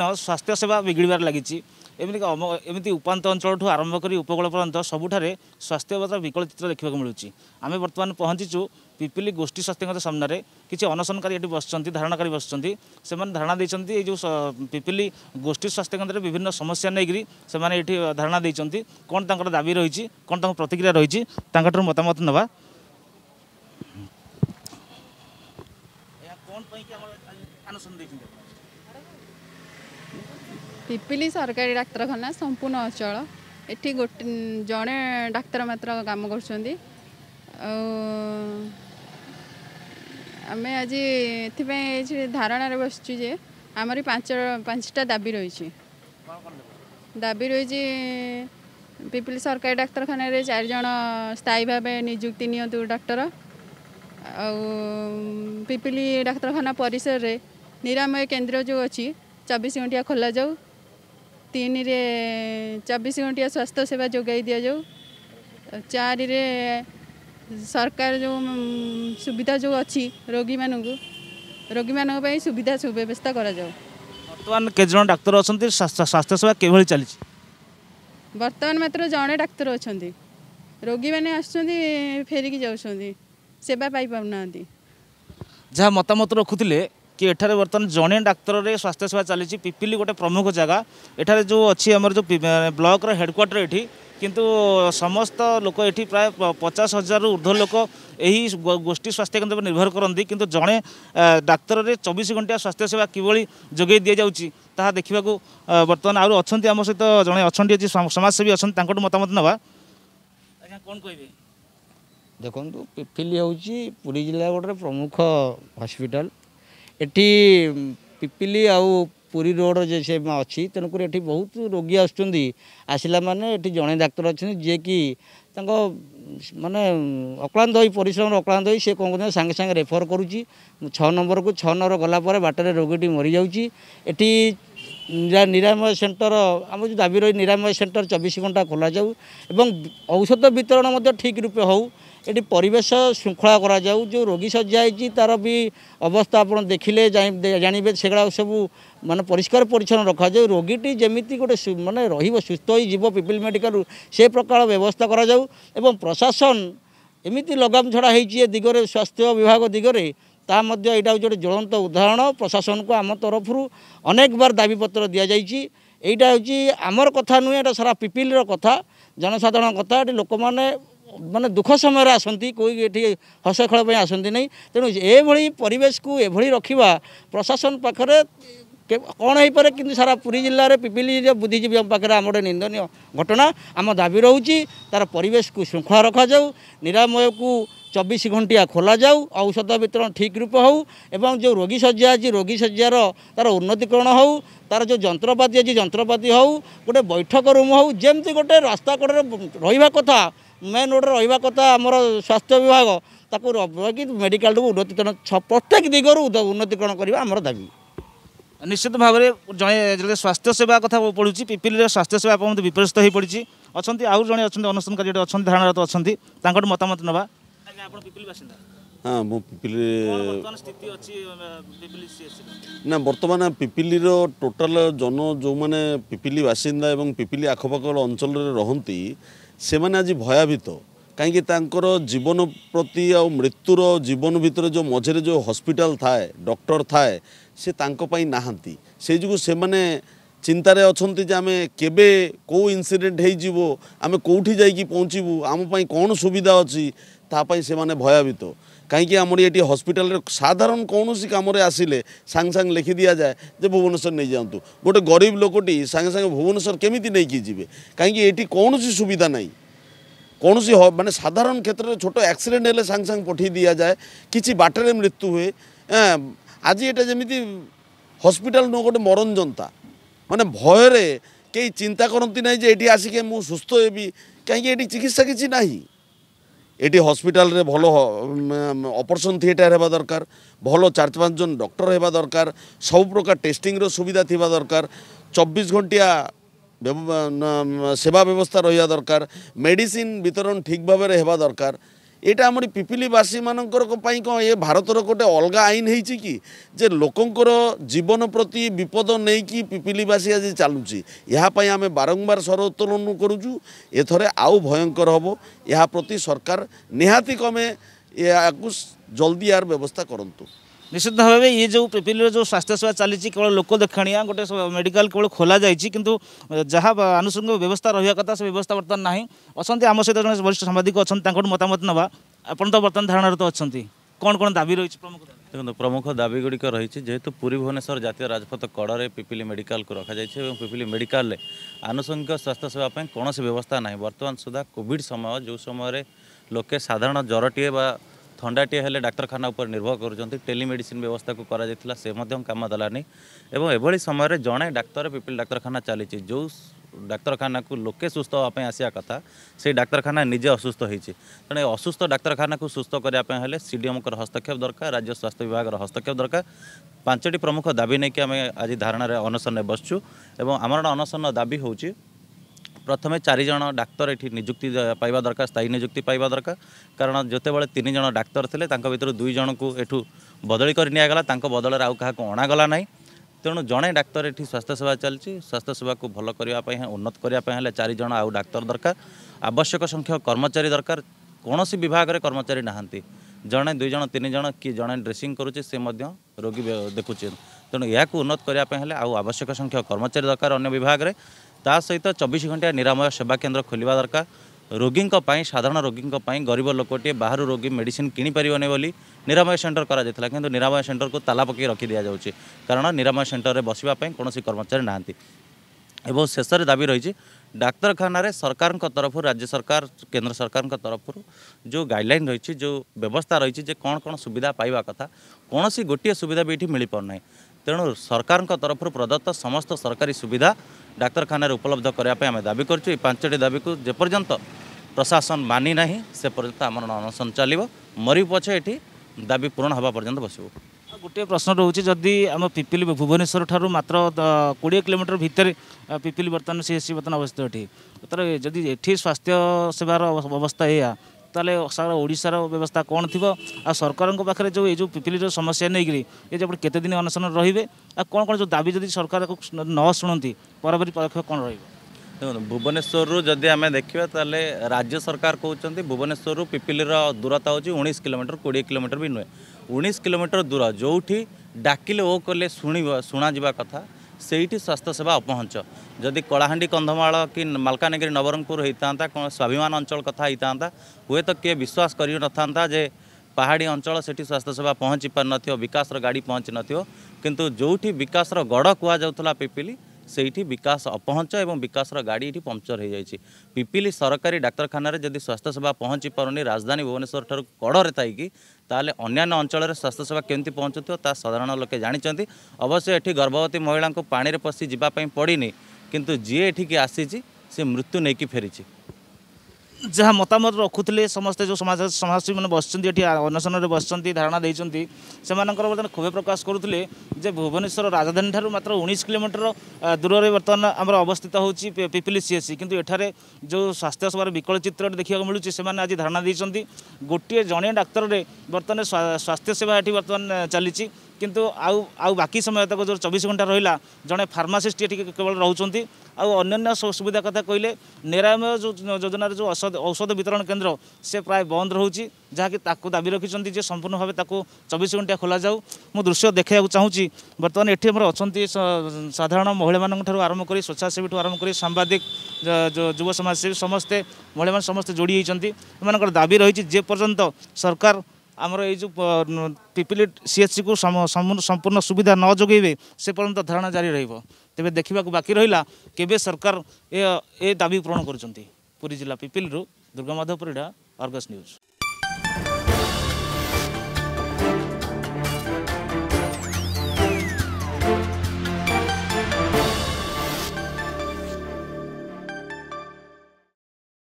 ସ୍ୱାସ୍ଥ୍ୟ ସେବା ବିଗିଡ଼ିବାରେ ଲାଗିଛି ଏମିତିକି ଏମିତି ଉପାନ୍ତ ଅଞ୍ଚଳଠୁ ଆରମ୍ଭ କରି ଉପକୂଳ ପର୍ଯ୍ୟନ୍ତ ସବୁଠାରେ ସ୍ୱାସ୍ଥ୍ୟ ସ୍ୱାସ୍ଥ୍ୟଗତ ବିକଳ ଚିତ୍ର ଦେଖିବାକୁ ମିଳୁଛି ଆମେ ବର୍ତ୍ତମାନ ପହଞ୍ଚିଛୁ ପିପିଲି ଗୋଷ୍ଠୀ ସ୍ୱାସ୍ଥ୍ୟଙ୍କ ସାମ୍ନାରେ କିଛି ଅନଶନକାରୀ ଏଠି ବସିଛନ୍ତି ଧାରଣାକାରୀ ବସିଛନ୍ତି ସେମାନେ ଧାରଣା ଦେଇଛନ୍ତି ଏଇ ଯେଉଁ ପିପିଲି ଗୋଷ୍ଠୀ ସ୍ୱାସ୍ଥ୍ୟକେନ୍ଦ୍ରରେ ବିଭିନ୍ନ ସମସ୍ୟା ନେଇକରି ସେମାନେ ଏଠି ଧାରଣା ଦେଇଛନ୍ତି କ'ଣ ତାଙ୍କର ଦାବି ରହିଛି କ'ଣ ତାଙ୍କ ପ୍ରତିକ୍ରିୟା ରହିଛି ତାଙ୍କଠାରୁ ମତାମତ ନେବା ଏହା କ'ଣ ପାଇଁ ଅନଶନ ଦେଇଛନ୍ତି ପିପିଲି ସରକାରୀ ଡାକ୍ତରଖାନା ସମ୍ପୂର୍ଣ୍ଣ ଅଚଳ ଏଠି ଗୋଟେ ଜଣେ ଡାକ୍ତର ମାତ୍ର କାମ କରୁଛନ୍ତି ଆଉ ଆମେ ଆଜି ଏଥିପାଇଁ ଏଠି ଧାରଣାରେ ବସିଛୁ ଯେ ଆମର ପାଞ୍ଚ ପାଞ୍ଚଟା ଦାବି ରହିଛି ଦାବି ରହିଛି ପିପିଲି ସରକାରୀ ଡାକ୍ତରଖାନାରେ ଚାରିଜଣ ସ୍ଥାୟୀ ଭାବେ ନିଯୁକ୍ତି ନିଅନ୍ତୁ ଡାକ୍ତର ଆଉ ପିପିଲି ଡାକ୍ତରଖାନା ପରିସରରେ ନିରାମୟ କେନ୍ଦ୍ର ଯେଉଁ ଅଛି ଚବିଶ ଘଣ୍ଟିଆ ଖୋଲାଯାଉ ତିନିରେ ଚବିଶ ଘଣ୍ଟିଆ ସ୍ୱାସ୍ଥ୍ୟ ସେବା ଯୋଗାଇ ଦିଆଯାଉ ଚାରିରେ ସରକାର ଯେଉଁ ସୁବିଧା ଯେଉଁ ଅଛି ରୋଗୀମାନଙ୍କୁ ରୋଗୀମାନଙ୍କ ପାଇଁ ସୁବିଧା ସୁବ୍ୟବସ୍ଥା କରାଯାଉ ବର୍ତ୍ତମାନ କେତେ ଜଣ ଡାକ୍ତର ଅଛନ୍ତି ସ୍ୱାସ୍ଥ୍ୟ ସେବା କିଭଳି ଚାଲିଛି ବର୍ତ୍ତମାନ ମାତ୍ର ଜଣେ ଡାକ୍ତର ଅଛନ୍ତି ରୋଗୀମାନେ ଆସୁଛନ୍ତି ଫେରିକି ଯାଉଛନ୍ତି ସେବା ପାଇପାରୁନାହାନ୍ତି ଯାହା ମତାମତ ରଖୁଥିଲେ କି ଏଠାରେ ବର୍ତ୍ତମାନ ଜଣେ ଡାକ୍ତରରେ ସ୍ୱାସ୍ଥ୍ୟସେବା ଚାଲିଛି ପିପିଲି ଗୋଟେ ପ୍ରମୁଖ ଜାଗା ଏଠାରେ ଯେଉଁ ଅଛି ଆମର ଯେଉଁ ବ୍ଲକର ହେଡ଼କ୍ୱାର୍ଟର ଏଠି କିନ୍ତୁ ସମସ୍ତ ଲୋକ ଏଠି ପ୍ରାୟ ପଚାଶ ହଜାରରୁ ଉର୍ଦ୍ଧ୍ୱ ଲୋକ ଏହି ଗୋଷ୍ଠୀ ସ୍ୱାସ୍ଥ୍ୟକେନ୍ଦ୍ର ଉପରେ ନିର୍ଭର କରନ୍ତି କିନ୍ତୁ ଜଣେ ଡାକ୍ତରରେ ଚବିଶ ଘଣ୍ଟିଆ ସ୍ୱାସ୍ଥ୍ୟସେବା କିଭଳି ଯୋଗାଇ ଦିଆଯାଉଛି ତାହା ଦେଖିବାକୁ ବର୍ତ୍ତମାନ ଆହୁରି ଅଛନ୍ତି ଆମ ସହିତ ଜଣେ ଅଛନ୍ତି ଯେ ସମାଜସେବୀ ଅଛନ୍ତି ତାଙ୍କଠୁ ମତାମତ ନେବା ଆଜ୍ଞା କ'ଣ କହିବେ ଦେଖନ୍ତୁ ପିପିଲି ହେଉଛି ପୁରୀ ଜିଲ୍ଲା ଗୋଟେ ପ୍ରମୁଖ ହସ୍ପିଟାଲ ଏଠି ପିପିଲି ଆଉ ପୁରୀ ରୋଡ଼ ଯେ ସେ ଅଛି ତେଣୁକରି ଏଠି ବହୁତ ରୋଗୀ ଆସୁଛନ୍ତି ଆସିଲା ମାନେ ଏଠି ଜଣେ ଡାକ୍ତର ଅଛନ୍ତି ଯିଏକି ତାଙ୍କ ମାନେ ଅକ୍ଳାନ୍ତ ହୋଇ ପରିଶ୍ରମରେ ଅକ୍ଳାନ୍ତ ହୋଇ ସେ କ'ଣ କରୁଛନ୍ତି ସାଙ୍ଗେ ସାଙ୍ଗେ ରେଫର କରୁଛି ଛଅ ନମ୍ବରକୁ ଛଅ ନମ୍ବର ଗଲା ପରେ ବାଟରେ ରୋଗୀଟି ମରିଯାଉଛି ଏଠି ନିରାମୟ ସେଣ୍ଟର ଆମ ଯେଉଁ ଦାବି ରହି ନିରାମୟ ସେଣ୍ଟର ଚବିଶ ଘଣ୍ଟା ଖୋଲାଯାଉ ଏବଂ ଔଷଧ ବିତରଣ ମଧ୍ୟ ଠିକ୍ ରୂପେ ହେଉ এটি পরিবেশ শৃঙ্খলা করা যাও যে রোগী শয্যা হয়েছি তার বি অবস্থা আপনার দেখলে জাঁবে সেগুলা সবু মানে পরিষ্কার পরিচ্ছন্ন রখা যাও রোগীটি যেমিতি গোটে মানে রহব সুস্থ হয়ে যাব পিপিল মেডিকাল সে প্রকার ব্যবস্থা করা যাও এবং প্রশাসন এমিতি লগাম ঝড়া হয়েছি এ দিগরে স্বাস্থ্য বিভাগ দিগরে তা মধ্যে এটা হচ্ছে গোটে জ্বলন্ত উদাহরণ প্রশাসনকে আমার তরফর অনেকবার দাবিপত্র দিয়া যাইছি এইটা হচ্ছে আমার কথা নুহে এটা সারা পিপিলর কথা জনসাধারণ কথা এটি লোকমানে ମାନେ ଦୁଃଖ ସମୟରେ ଆସନ୍ତି କେହି ଏଠି ହସଖେଳ ପାଇଁ ଆସନ୍ତି ନାହିଁ ତେଣୁ ଏଭଳି ପରିବେଶକୁ ଏଭଳି ରଖିବା ପ୍ରଶାସନ ପାଖରେ କ'ଣ ହେଇପାରେ କିନ୍ତୁ ସାରା ପୁରୀ ଜିଲ୍ଲାରେ ପିପିଲିରେ ବୁଦ୍ଧିଜୀବୀଙ୍କ ପାଖରେ ଆମ ଗୋଟେ ନିନ୍ଦନୀୟ ଘଟଣା ଆମ ଦାବି ରହୁଛି ତା'ର ପରିବେଶକୁ ଶୃଙ୍ଖଳା ରଖାଯାଉ ନିରାମୟକୁ ଚବିଶ ଘଣ୍ଟିଆ ଖୋଲାଯାଉ ଔଷଧ ବିତରଣ ଠିକ୍ ରୂପ ହେଉ ଏବଂ ଯେଉଁ ରୋଗୀ ଶଯ୍ୟା ଅଛି ରୋଗୀ ଶଯ୍ୟାର ତା'ର ଉନ୍ନତିକରଣ ହେଉ ତା'ର ଯେଉଁ ଯନ୍ତ୍ରପାତି ଅଛି ଯନ୍ତ୍ରପାତି ହେଉ ଗୋଟେ ବୈଠକ ରୁମ୍ ହେଉ ଯେମିତି ଗୋଟେ ରାସ୍ତା କଡ଼ରେ ରହିବା କଥା ମେନ୍ ଗୋଟେ ରହିବା କଥା ଆମର ସ୍ୱାସ୍ଥ୍ୟ ବିଭାଗ ତାକୁ ରହିକି ମେଡ଼ିକାଲକୁ ଉନ୍ନତିକରଣ ପ୍ରତ୍ୟେକ ଦିଗରୁ ଉନ୍ନତିକରଣ କରିବା ଆମର ଦାବି ନିଶ୍ଚିତ ଭାବରେ ଜଣେ ଯେତେବେଳେ ସ୍ୱାସ୍ଥ୍ୟ ସେବା କଥା ପଢ଼ୁଛି ପିପିଲିର ସ୍ୱାସ୍ଥ୍ୟ ସେବା ମଧ୍ୟ ବିପର୍ଯ୍ୟସ୍ତ ହୋଇପଡ଼ିଛି ଅଛନ୍ତି ଆଉ ଜଣେ ଅଛନ୍ତି ଅନୁଷ୍ଠାନକାରୀ ଗୋଟେ ଅଛନ୍ତି ଧାରଣାରତ ଅଛନ୍ତି ତାଙ୍କଠୁ ମତାମତ ନେବା ଆପଣ ପିପିଲି ବାସିନ୍ଦା ହଁ ମୁଁ ପିପିଲି ନା ବର୍ତ୍ତମାନ ପିପିଲିର ଟୋଟାଲ ଜନ ଯେଉଁମାନେ ପିପିଲି ବାସିନ୍ଦା ଏବଂ ପିପିଲି ଆଖପାଖ ଅଞ୍ଚଳରେ ରହନ୍ତି ସେମାନେ ଆଜି ଭୟାଭୀତ କାହିଁକି ତାଙ୍କର ଜୀବନ ପ୍ରତି ଆଉ ମୃତ୍ୟୁର ଜୀବନ ଭିତରେ ଯେଉଁ ମଝିରେ ଯେଉଁ ହସ୍ପିଟାଲ ଥାଏ ଡକ୍ଟର ଥାଏ ସେ ତାଙ୍କ ପାଇଁ ନାହାନ୍ତି ସେଇ ଯୋଗୁଁ ସେମାନେ ଚିନ୍ତାରେ ଅଛନ୍ତି ଯେ ଆମେ କେବେ କେଉଁ ଇନସିଡେଣ୍ଟ ହେଇଯିବ ଆମେ କେଉଁଠି ଯାଇକି ପହଞ୍ଚିବୁ ଆମ ପାଇଁ କ'ଣ ସୁବିଧା ଅଛି ତା ପାଇଁ ସେମାନେ ଭୟଭୀତ কাইকি আমার এটি হসপিটালের সাধারণ কৌশি কামরে আসলে সাংে সাং লিখি দিয়া যায় যে ভুবনেশ্বর নিয়ে যাতে গোটে গরিব লোকটি সাংে সাং ভুবনেশ্বর কমিটি নিয়ে যাবে কাইকি এটি কৌশি সুবিধা নাই কৌশি মানে সাধারণ ক্ষেত্রে ছোট অ্যাক্সিডেন্ট হলে সাংে সাং পঠিয়ে দিয়া যায় কিছু বাটরে মৃত্যু হুয়ে হ্যাঁ আজি এটা যেমি হসপিটাল নু গোটে মরণ যন্তা মানে ভয়রে কে চিন্তা করতে না যে এটি আসিকি মু সুস্থ হবি কাইকি এটি চিকিৎসা কিছু না এটি হসপিটালে ভালো অপরেসন থিয়েটার হওয়া দরকার ভালো চার পাঁচজন ডক্টর হওয়া দরকার সব প্রকার টেস্টিংর সুবিধা থাকা দরকার চব্বিশ ঘণ্টিয়া সেবা ব্যবস্থা রহা দরকার মেডিসিন বিতরণ ঠিকভাবে হওয়া দরকার এটা আমার পিপিলিবাসীমানঙ্কর পাই কম এ ভারতর গোটে অলগা আইন হয়েছে কি যে লোকর জীবন প্রতি বিপদ নেইকি পিপিলিবাসী আজ চালুছি এপাই আমি বারম্বার সরোত্তোলন করুছু এথরে আউ ভয়ঙ্কর হব এ প্রতি সরকার নিহাতি কমে এ জলদি আর ব্যবস্থা করতু ନିଶ୍ଚିତ ଭାବେ ଇଏ ଯେଉଁ ପିପିଲିର ଯେଉଁ ସ୍ୱାସ୍ଥ୍ୟ ସେବା ଚାଲିଛି କେବଳ ଲୋକ ଦେଖାଣିଆ ଗୋଟେ ମେଡ଼ିକାଲ କେବଳ ଖୋଲାଯାଇଛି କିନ୍ତୁ ଯାହା ଆନୁଷଙ୍ଗିକ ବ୍ୟବସ୍ଥା ରହିବା କଥା ସେ ବ୍ୟବସ୍ଥା ବର୍ତ୍ତମାନ ନାହିଁ ଅଛନ୍ତି ଆମ ସହିତ ଜଣେ ବରିଷ୍ଠ ସାମ୍ବାଦିକ ଅଛନ୍ତି ତାଙ୍କଠୁ ମତାମତ ନେବା ଆପଣ ତ ବର୍ତ୍ତମାନ ଧାରଣାରତ ଅଛନ୍ତି କ'ଣ କ'ଣ ଦାବି ରହିଛି ପ୍ରମୁଖ ଦେଖନ୍ତୁ ପ୍ରମୁଖ ଦାବିଗୁଡ଼ିକ ରହିଛି ଯେହେତୁ ପୁରୀ ଭୁବନେଶ୍ୱର ଜାତୀୟ ରାଜପଥ କଡ଼ରେ ପିପିଲି ମେଡ଼ିକାଲକୁ ରଖାଯାଇଛି ଏବଂ ପିପିଲି ମେଡ଼ିକାଲରେ ଆନୁଷଙ୍ଗିକ ସ୍ୱାସ୍ଥ୍ୟ ସେବା ପାଇଁ କୌଣସି ବ୍ୟବସ୍ଥା ନାହିଁ ବର୍ତ୍ତମାନ ସୁଦ୍ଧା କୋଭିଡ଼ ସମୟ ଯେଉଁ ସମୟରେ ଲୋକେ ସାଧାରଣ ଜ୍ୱରଟିଏ ବା ଥଣ୍ଡାଟିଏ ହେଲେ ଡାକ୍ତରଖାନା ଉପରେ ନିର୍ଭର କରୁଛନ୍ତି ଟେଲିମେଡ଼ିସିନ୍ ବ୍ୟବସ୍ଥାକୁ କରାଯାଇଥିଲା ସେ ମଧ୍ୟ କାମ ଦେଲାନି ଏବଂ ଏଭଳି ସମୟରେ ଜଣେ ଡାକ୍ତର ପିପିଲି ଡାକ୍ତରଖାନା ଚାଲିଛି ଯେଉଁ ଡାକ୍ତରଖାନାକୁ ଲୋକେ ସୁସ୍ଥ ହେବା ପାଇଁ ଆସିବା କଥା ସେଇ ଡାକ୍ତରଖାନା ନିଜେ ଅସୁସ୍ଥ ହୋଇଛି ତେଣୁ ଅସୁସ୍ଥ ଡାକ୍ତରଖାନାକୁ ସୁସ୍ଥ କରିବା ପାଇଁ ହେଲେ ସିଡିଏମ୍ଙ୍କର ହସ୍ତକ୍ଷେପ ଦରକାର ରାଜ୍ୟ ସ୍ୱାସ୍ଥ୍ୟ ବିଭାଗର ହସ୍ତକ୍ଷେପ ଦରକାର ପାଞ୍ଚଟି ପ୍ରମୁଖ ଦାବି ନେଇକି ଆମେ ଆଜି ଧାରଣାରେ ଅନଶନରେ ବସିଛୁ ଏବଂ ଆମର ଅନଶନ ଦାବି ହେଉଛି ପ୍ରଥମେ ଚାରିଜଣ ଡାକ୍ତର ଏଠି ନିଯୁକ୍ତି ପାଇବା ଦରକାର ସ୍ଥାୟୀ ନିଯୁକ୍ତି ପାଇବା ଦରକାର କାରଣ ଯେତେବେଳେ ତିନି ଜଣ ଡାକ୍ତର ଥିଲେ ତାଙ୍କ ଭିତରୁ ଦୁଇ ଜଣଙ୍କୁ ଏଠୁ ବଦଳି କରି ନିଆଗଲା ତାଙ୍କ ବଦଳରେ ଆଉ କାହାକୁ ଅଣାଗଲା ନାହିଁ ତେଣୁ ଜଣେ ଡାକ୍ତର ଏଠି ସ୍ୱାସ୍ଥ୍ୟସେବା ଚାଲିଛି ସ୍ୱାସ୍ଥ୍ୟସେବାକୁ ଭଲ କରିବା ପାଇଁ ଉନ୍ନତ କରିବା ପାଇଁ ହେଲେ ଚାରିଜଣ ଆଉ ଡାକ୍ତର ଦରକାର ଆବଶ୍ୟକ ସଂଖ୍ୟକ କର୍ମଚାରୀ ଦରକାର କୌଣସି ବିଭାଗରେ କର୍ମଚାରୀ ନାହାନ୍ତି ଜଣେ ଦୁଇ ଜଣ ତିନି ଜଣ କି ଜଣେ ଡ୍ରେସିଂ କରୁଛି ସେ ମଧ୍ୟ ରୋଗୀ ଦେଖୁଛି ତେଣୁ ଏହାକୁ ଉନ୍ନତ କରିବା ପାଇଁ ହେଲେ ଆଉ ଆବଶ୍ୟକ ସଂଖ୍ୟକ କର୍ମଚାରୀ ଦରକାର ଅନ୍ୟ ବିଭାଗରେ ता सहित चबीश घंटिया निरामय सेवा केन्द्र खोलवा दरकार रोगी साधारण रोगी गरीब लोकटे बाहर रोगी मेड किपारे निरामय सेन्टर कराला किमय सेन्टर को ताला पक रखि दिखाई कारण निरामय सेन्टर में बसवाई कौन कर्मचारी नाव शेष दाबी रही डाक्तखाना सरकार तरफ राज्य सरकार केन्द्र सरकार तरफ जो गाइडल रही जो व्यवस्था रही कौन कौन सुविधा पाइबा कथा कौन गोटे सुविधा भी ये मिल पारना तेणु सरकार तरफ प्रदत्त समस्त सरकारी सुविधा ডাক্তারখানায় উপলব্ধ করা আমি দাবি করছু এই পাঁচটি দাবিকে যেপর্যন্ত প্রশাসন মানি না সে পর্যন্ত আমার অনশন চলব মরি পছে এটি দাবি পূরণ হওয়া পর্যন্ত বসবু গোটিয়ে প্রশ্ন রয়েছে যদি আমার পিপিলি ভুবনেশ্বর ঠার মাত্র কোড়িয়ে কিলোমিটর ভিতরে পিপিলি বর্তমানে সিএসসি বর্তমানে অবস্থিত এটি তাহলে যদি এটি স্বাস্থ্য সেবার অবস্থা এয়া ताले सारा ओडिशा व्यवस्था कौन थी आ सरकार को जो ये जो पिपली रो समस्या नहीं गिरी ये जब कते दिन अनशन रहिबे आ कौन कौन जो दाबी जदी सरकार को न सुनंती परबरी पदक्षेप कौन देखो भुवनेश्वर रु जदि आमे देखिबा ताले राज्य सरकार कौन भुवनेश्वर रु पिपली दूरता हूँ 19 किलोमीटर 20 किलोमीटर भी नुहे 19 किलोमीटर दूर जो डाकिले ओ कले सुनिबा सुना कथा ସେଇଠି ସ୍ୱାସ୍ଥ୍ୟସେବା ଅପହଞ୍ଚ ଯଦି କଳାହାଣ୍ଡି କନ୍ଧମାଳ କି ମାଲକାନଗିରି ନବରଙ୍ଗପୁର ହେଇଥାନ୍ତା କ'ଣ ସ୍ୱାଭିମାନ ଅଞ୍ଚଳ କଥା ହେଇଥାନ୍ତା ହୁଏତ କିଏ ବିଶ୍ୱାସ କରିନଥାନ୍ତା ଯେ ପାହାଡ଼ି ଅଞ୍ଚଳ ସେଠି ସ୍ୱାସ୍ଥ୍ୟସେବା ପହଞ୍ଚି ପାରିନଥିବ ବିକାଶର ଗାଡ଼ି ପହଞ୍ଚି ନଥିବ କିନ୍ତୁ ଯେଉଁଠି ବିକାଶର ଗଡ଼ କୁହାଯାଉଥିଲା ପିପିଲି विकास बिकास अपहञ ए बिकास र गाडी पङ्चर है पिपि सरकारी डाक्तरखानी स्वास्थ्यसेवा पहचि पाउँ राजधानी भुवनेसर ठु कडाइकी स्वास्थ्य स्वास्थ्यसेवा के पहुँच ता साधारण लोके जान्छ अवश्य एभवती महिलाको पासि जाँदै पडि जिएिक आसिस से मृत्यु नै फेरी ଯାହା ମତାମତ ରଖୁଥିଲେ ସମସ୍ତେ ଯେଉଁ ସମାଜ ସମାଜସେବୀ ମାନେ ବସିଛନ୍ତି ଏଠି ଅନଶନରେ ବସିଛନ୍ତି ଧାରଣା ଦେଇଛନ୍ତି ସେମାନଙ୍କର ବର୍ତ୍ତମାନ କ୍ଷୋଭ ପ୍ରକାଶ କରୁଥିଲେ ଯେ ଭୁବନେଶ୍ୱର ରାଜଧାନୀ ଠାରୁ ମାତ୍ର ଉଣେଇଶ କିଲୋମିଟର ଦୂରରେ ବର୍ତ୍ତମାନ ଆମର ଅବସ୍ଥିତ ହେଉଛି ପିପିଲି ସିଏସି କିନ୍ତୁ ଏଠାରେ ଯେଉଁ ସ୍ୱାସ୍ଥ୍ୟ ସେବାର ବିକଳ ଚିତ୍ରଟି ଦେଖିବାକୁ ମିଳୁଛି ସେମାନେ ଆଜି ଧାରଣା ଦେଇଛନ୍ତି ଗୋଟିଏ ଜଣିଆ ଡାକ୍ତରରେ ବର୍ତ୍ତମାନ ସ୍ୱାସ୍ଥ୍ୟ ସେବା ଏଠି ବର୍ତ୍ତମାନ ଚାଲିଛି କିନ୍ତୁ ଆଉ ଆଉ ବାକି ସମୟ ତକ ଯେଉଁ ଚବିଶ ଘଣ୍ଟା ରହିଲା ଜଣେ ଫାର୍ମାସିଷ୍ଟ ଏଠି କେବଳ ରହୁଛନ୍ତି ଆଉ ଅନ୍ୟାନ୍ୟ ସୁବିଧା କଥା କହିଲେ ନିରାମୟ ଯେଉଁ ଯୋଜନାର ଯେଉଁ ଔଷଧ ବିତରଣ କେନ୍ଦ୍ର ସେ ପ୍ରାୟ ବନ୍ଦ ରହୁଛି ଯାହାକି ତାକୁ ଦାବି ରଖିଛନ୍ତି ଯେ ସମ୍ପୂର୍ଣ୍ଣ ଭାବେ ତାକୁ ଚବିଶ ଘଣ୍ଟା ଖୋଲାଯାଉ ମୁଁ ଦୃଶ୍ୟ ଦେଖାଇବାକୁ ଚାହୁଁଛି ବର୍ତ୍ତମାନ ଏଠି ଆମର ଅଛନ୍ତି ସାଧାରଣ ମହିଳାମାନଙ୍କଠାରୁ ଆରମ୍ଭ କରି ସ୍ୱେଚ୍ଛାସେବୀଠୁ ଆରମ୍ଭ କରି ସାମ୍ବାଦିକ ଯୁବ ସମାଜସେବୀ ସମସ୍ତେ ମହିଳାମାନେ ସମସ୍ତେ ଯୋଡ଼ି ହୋଇଛନ୍ତି ଏମାନଙ୍କର ଦାବି ରହିଛି ଯେପର୍ଯ୍ୟନ୍ତ ସରକାର ଆମର ଏଇ ଯେଉଁ ପିପିଲି ସିଏଚ୍ସିକୁ ସମ୍ପୂର୍ଣ୍ଣ ସୁବିଧା ନ ଯୋଗାଇବେ ସେ ପର୍ଯ୍ୟନ୍ତ ଧାରଣା ଜାରି ରହିବ ତେବେ ଦେଖିବାକୁ ବାକି ରହିଲା କେବେ ସରକାର ଏ ଏ ଦାବି ପୂରଣ କରୁଛନ୍ତି ପୁରୀ ଜିଲ୍ଲା ପିପିଲିରୁ ଦୁର୍ଗାମାଧବ ପରିଡ଼ା ଅର୍ଗସ୍ ନ୍ୟୁଜ୍